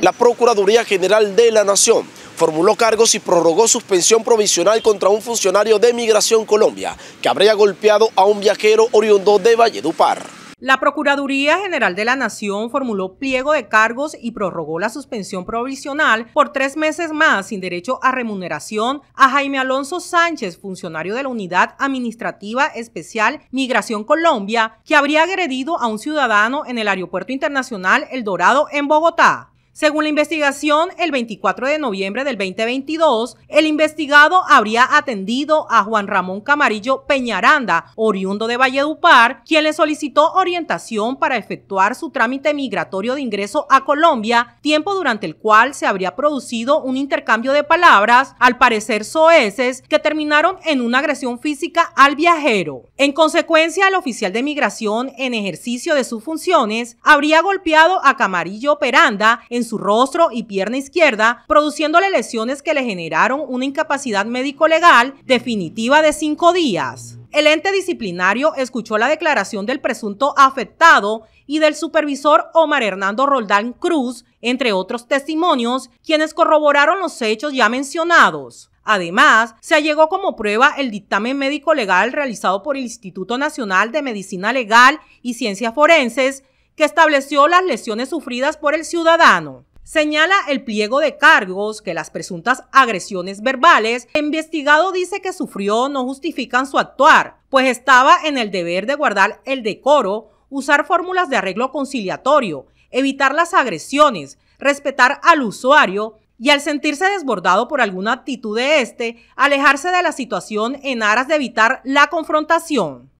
La Procuraduría General de la Nación formuló cargos y prorrogó suspensión provisional contra un funcionario de Migración Colombia que habría golpeado a un viajero oriundo de Valledupar. La Procuraduría General de la Nación formuló pliego de cargos y prorrogó la suspensión provisional por tres meses más sin derecho a remuneración a Jaime Alonso Sánchez, funcionario de la Unidad Administrativa Especial Migración Colombia, que habría agredido a un ciudadano en el Aeropuerto Internacional El Dorado en Bogotá. Según la investigación, el 24 de noviembre del 2022, el investigado habría atendido a Juan Ramón Camarillo Peñaranda, oriundo de Valledupar, quien le solicitó orientación para efectuar su trámite migratorio de ingreso a Colombia, tiempo durante el cual se habría producido un intercambio de palabras, al parecer soeces, que terminaron en una agresión física al viajero. En consecuencia, el oficial de migración, en ejercicio de sus funciones, habría golpeado a Camarillo Peranda en su rostro y pierna izquierda, produciéndole lesiones que le generaron una incapacidad médico-legal definitiva de cinco días. El ente disciplinario escuchó la declaración del presunto afectado y del supervisor Omar Hernando Roldán Cruz, entre otros testimonios, quienes corroboraron los hechos ya mencionados. Además, se allegó como prueba el dictamen médico legal realizado por el Instituto Nacional de Medicina Legal y Ciencias Forenses, que estableció las lesiones sufridas por el ciudadano. Señala el pliego de cargos que las presuntas agresiones verbales el investigado dice que sufrió no justifican su actuar, pues estaba en el deber de guardar el decoro, usar fórmulas de arreglo conciliatorio, evitar las agresiones, respetar al usuario y al sentirse desbordado por alguna actitud de este, alejarse de la situación en aras de evitar la confrontación.